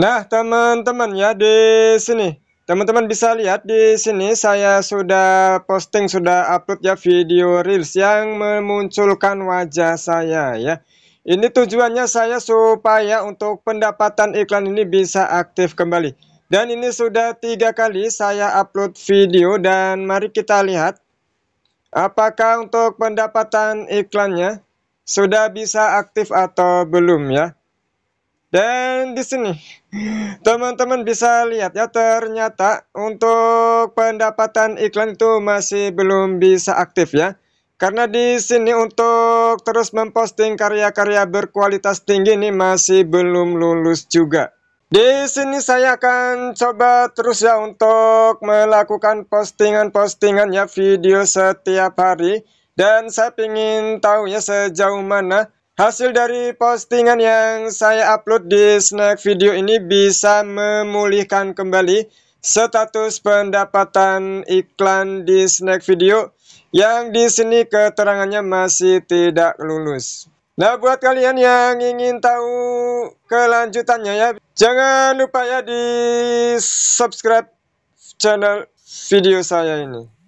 Nah, teman-teman ya di sini. Teman-teman bisa lihat di sini saya sudah posting, sudah upload ya video Reels yang memunculkan wajah saya ya. Ini tujuannya saya supaya untuk pendapatan iklan ini bisa aktif kembali. Dan ini sudah tiga kali saya upload video dan mari kita lihat apakah untuk pendapatan iklannya sudah bisa aktif atau belum ya. Dan di sini teman-teman bisa lihat ya ternyata untuk pendapatan iklan itu masih belum bisa aktif ya. Karena di sini untuk terus memposting karya-karya berkualitas tinggi ini masih belum lulus juga. Di sini saya akan coba terus ya untuk melakukan postingan-postingan ya video setiap hari. Dan saya ingin tahu ya sejauh mana Hasil dari postingan yang saya upload di snack video ini bisa memulihkan kembali status pendapatan iklan di snack video yang di sini keterangannya masih tidak lulus. Nah buat kalian yang ingin tahu kelanjutannya ya jangan lupa ya di subscribe channel video saya ini.